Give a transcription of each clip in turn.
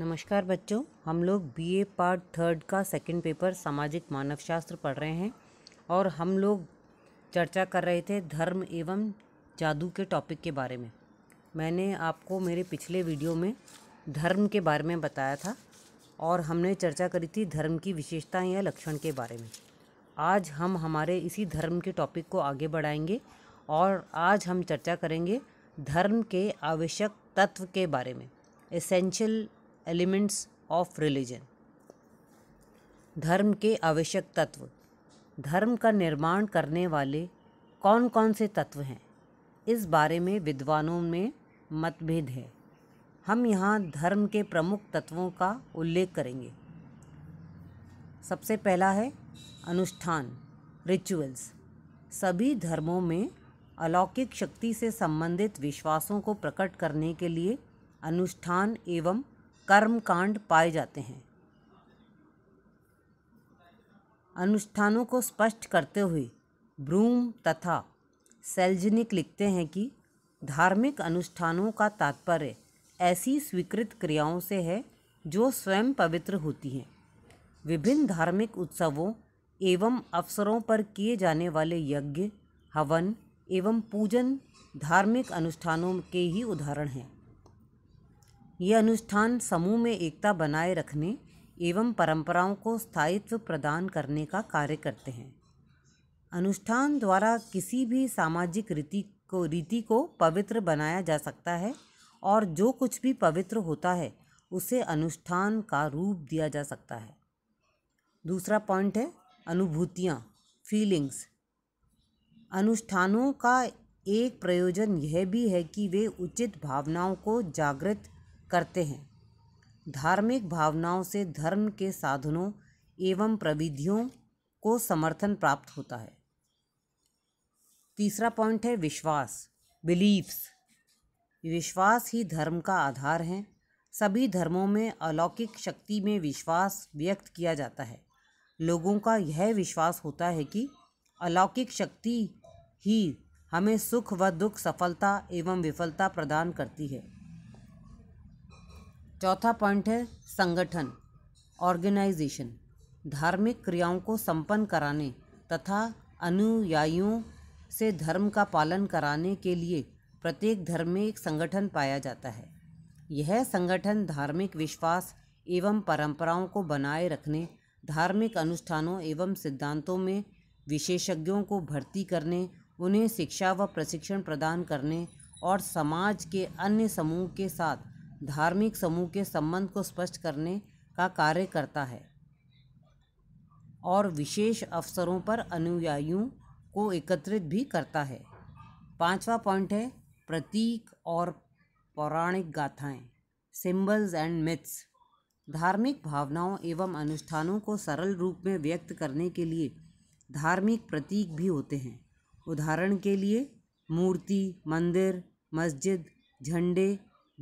नमस्कार बच्चों हम लोग बीए पार्ट थर्ड का सेकंड पेपर सामाजिक मानवशास्त्र पढ़ रहे हैं और हम लोग चर्चा कर रहे थे धर्म एवं जादू के टॉपिक के बारे में मैंने आपको मेरे पिछले वीडियो में धर्म के बारे में बताया था और हमने चर्चा करी थी धर्म की विशेषताएं या लक्षण के बारे में आज हम हमारे इसी धर्म के टॉपिक को आगे बढ़ाएंगे और आज हम चर्चा करेंगे धर्म के आवश्यक तत्व के बारे में एसेंशियल एलिमेंट्स ऑफ रिलीजन धर्म के आवश्यक तत्व धर्म का निर्माण करने वाले कौन कौन से तत्व हैं इस बारे में विद्वानों में मतभेद है हम यहाँ धर्म के प्रमुख तत्वों का उल्लेख करेंगे सबसे पहला है अनुष्ठान रिचुअल्स सभी धर्मों में अलौकिक शक्ति से संबंधित विश्वासों को प्रकट करने के लिए अनुष्ठान एवं कर्म कांड पाए जाते हैं अनुष्ठानों को स्पष्ट करते हुए ब्रूम तथा सेल्जनिक लिखते हैं कि धार्मिक अनुष्ठानों का तात्पर्य ऐसी स्वीकृत क्रियाओं से है जो स्वयं पवित्र होती हैं विभिन्न धार्मिक उत्सवों एवं अवसरों पर किए जाने वाले यज्ञ हवन एवं पूजन धार्मिक अनुष्ठानों के ही उदाहरण हैं ये अनुष्ठान समूह में एकता बनाए रखने एवं परंपराओं को स्थायित्व प्रदान करने का कार्य करते हैं अनुष्ठान द्वारा किसी भी सामाजिक रीति को रीति को पवित्र बनाया जा सकता है और जो कुछ भी पवित्र होता है उसे अनुष्ठान का रूप दिया जा सकता है दूसरा पॉइंट है अनुभूतियाँ फीलिंग्स अनुष्ठानों का एक प्रयोजन यह भी है कि वे उचित भावनाओं को जागृत करते हैं धार्मिक भावनाओं से धर्म के साधनों एवं प्रविधियों को समर्थन प्राप्त होता है तीसरा पॉइंट है विश्वास बिलीव्स विश्वास ही धर्म का आधार है सभी धर्मों में अलौकिक शक्ति में विश्वास व्यक्त किया जाता है लोगों का यह विश्वास होता है कि अलौकिक शक्ति ही हमें सुख व दुख सफलता एवं विफलता प्रदान करती है चौथा पॉइंट है संगठन ऑर्गेनाइजेशन धार्मिक क्रियाओं को संपन्न कराने तथा अनुयायियों से धर्म का पालन कराने के लिए प्रत्येक धर्म में एक संगठन पाया जाता है यह संगठन धार्मिक विश्वास एवं परंपराओं को बनाए रखने धार्मिक अनुष्ठानों एवं सिद्धांतों में विशेषज्ञों को भर्ती करने उन्हें शिक्षा व प्रशिक्षण प्रदान करने और समाज के अन्य समूह के साथ धार्मिक समूह के संबंध को स्पष्ट करने का कार्य करता है और विशेष अवसरों पर अनुयायियों को एकत्रित भी करता है पांचवा पॉइंट है प्रतीक और पौराणिक गाथाएं सिंबल्स एंड मिथ्स धार्मिक भावनाओं एवं अनुष्ठानों को सरल रूप में व्यक्त करने के लिए धार्मिक प्रतीक भी होते हैं उदाहरण के लिए मूर्ति मंदिर मस्जिद झंडे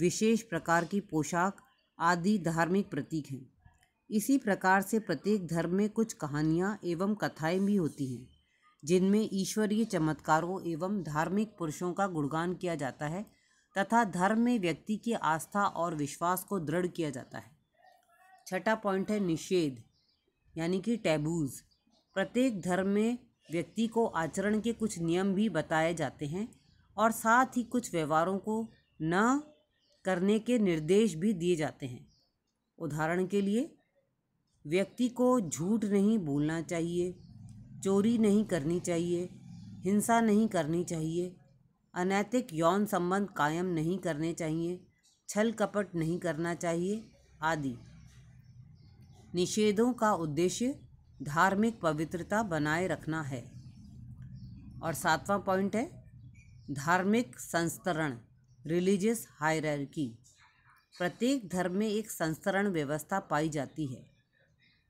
विशेष प्रकार की पोशाक आदि धार्मिक प्रतीक हैं इसी प्रकार से प्रत्येक धर्म में कुछ कहानियाँ एवं कथाएँ भी होती हैं जिनमें ईश्वरीय चमत्कारों एवं धार्मिक पुरुषों का गुणगान किया जाता है तथा धर्म में व्यक्ति की आस्था और विश्वास को दृढ़ किया जाता है छठा पॉइंट है निषेध यानी कि टैबूज़ प्रत्येक धर्म में व्यक्ति को आचरण के कुछ नियम भी बताए जाते हैं और साथ ही कुछ व्यवहारों को न करने के निर्देश भी दिए जाते हैं उदाहरण के लिए व्यक्ति को झूठ नहीं बोलना चाहिए चोरी नहीं करनी चाहिए हिंसा नहीं करनी चाहिए अनैतिक यौन संबंध कायम नहीं करने चाहिए छल कपट नहीं करना चाहिए आदि निषेधों का उद्देश्य धार्मिक पवित्रता बनाए रखना है और सातवां पॉइंट है धार्मिक संस्तरण रिलीजियस हायरार्की प्रत्येक धर्म में एक संस्करण व्यवस्था पाई जाती है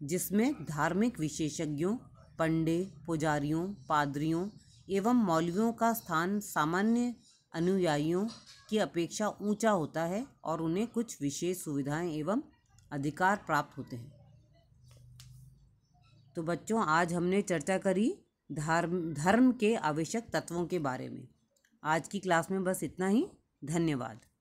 जिसमें धार्मिक विशेषज्ञों पंडे पुजारियों पादरियों एवं मौलवियों का स्थान सामान्य अनुयायियों की अपेक्षा ऊंचा होता है और उन्हें कुछ विशेष सुविधाएं एवं अधिकार प्राप्त होते हैं तो बच्चों आज हमने चर्चा करी धर्म धर्म के आवश्यक तत्वों के बारे में आज की क्लास में बस इतना ही धन्यवाद